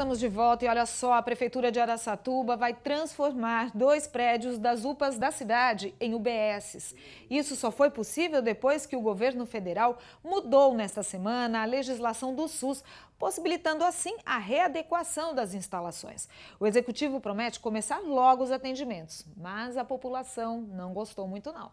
estamos de volta e olha só, a Prefeitura de Araçatuba vai transformar dois prédios das UPAs da cidade em UBSs. Isso só foi possível depois que o governo federal mudou nesta semana a legislação do SUS, possibilitando assim a readequação das instalações. O executivo promete começar logo os atendimentos, mas a população não gostou muito não.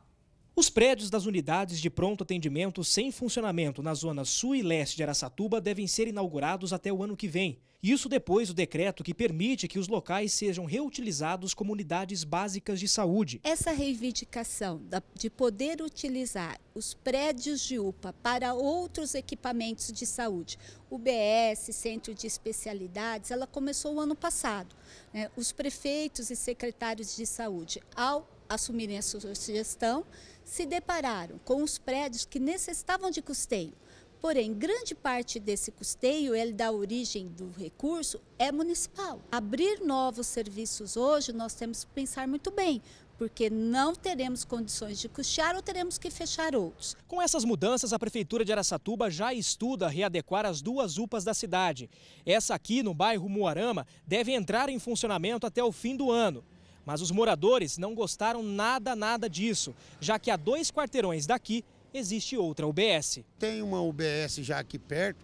Os prédios das unidades de pronto atendimento sem funcionamento na zona sul e leste de Araçatuba devem ser inaugurados até o ano que vem. Isso depois do decreto que permite que os locais sejam reutilizados como unidades básicas de saúde. Essa reivindicação de poder utilizar os prédios de UPA para outros equipamentos de saúde, UBS, Centro de Especialidades, ela começou o ano passado. Né? Os prefeitos e secretários de saúde, ao assumirem a sua gestão, se depararam com os prédios que necessitavam de custeio. Porém, grande parte desse custeio, ele da origem do recurso, é municipal. Abrir novos serviços hoje, nós temos que pensar muito bem, porque não teremos condições de custear ou teremos que fechar outros. Com essas mudanças, a Prefeitura de Aracatuba já estuda readequar as duas UPAs da cidade. Essa aqui, no bairro Muarama, deve entrar em funcionamento até o fim do ano. Mas os moradores não gostaram nada, nada disso, já que a dois quarteirões daqui existe outra UBS. Tem uma UBS já aqui perto,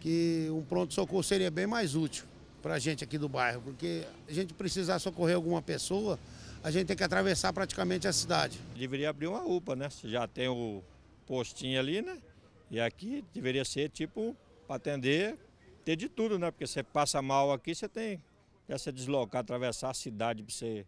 que um pronto-socorro seria bem mais útil para a gente aqui do bairro, porque a gente precisar socorrer alguma pessoa, a gente tem que atravessar praticamente a cidade. Deveria abrir uma UPA, né? Já tem o postinho ali, né? E aqui deveria ser tipo para atender, ter de tudo, né? Porque você passa mal aqui, você tem até se deslocar, atravessar a cidade para ser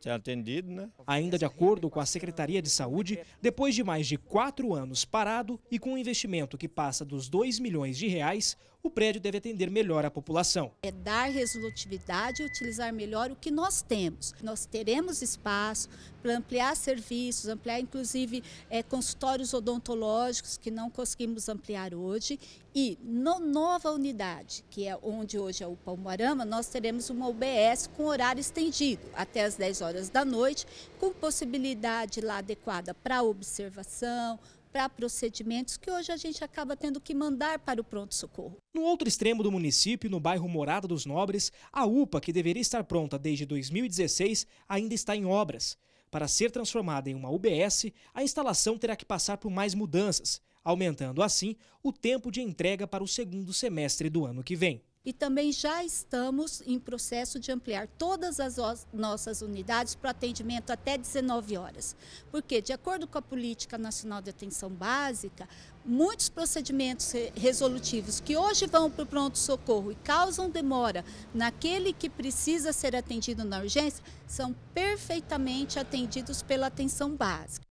ser atendido, né? Ainda de acordo com a Secretaria de Saúde, depois de mais de quatro anos parado e com um investimento que passa dos 2 milhões de reais, o prédio deve atender melhor a população. É dar resolutividade e utilizar melhor o que nós temos. Nós teremos espaço para ampliar serviços, ampliar inclusive é, consultórios odontológicos que não conseguimos ampliar hoje e na no nova unidade, que é onde hoje é o Palmarama nós teremos uma UBS com horário estendido até as 10 horas da noite, com possibilidade lá adequada para observação, para procedimentos que hoje a gente acaba tendo que mandar para o pronto-socorro. No outro extremo do município, no bairro Morada dos Nobres, a UPA, que deveria estar pronta desde 2016, ainda está em obras. Para ser transformada em uma UBS, a instalação terá que passar por mais mudanças aumentando assim o tempo de entrega para o segundo semestre do ano que vem. E também já estamos em processo de ampliar todas as nossas unidades para atendimento até 19 horas. Porque, de acordo com a Política Nacional de Atenção Básica, muitos procedimentos resolutivos que hoje vão para o pronto-socorro e causam demora naquele que precisa ser atendido na urgência, são perfeitamente atendidos pela atenção básica.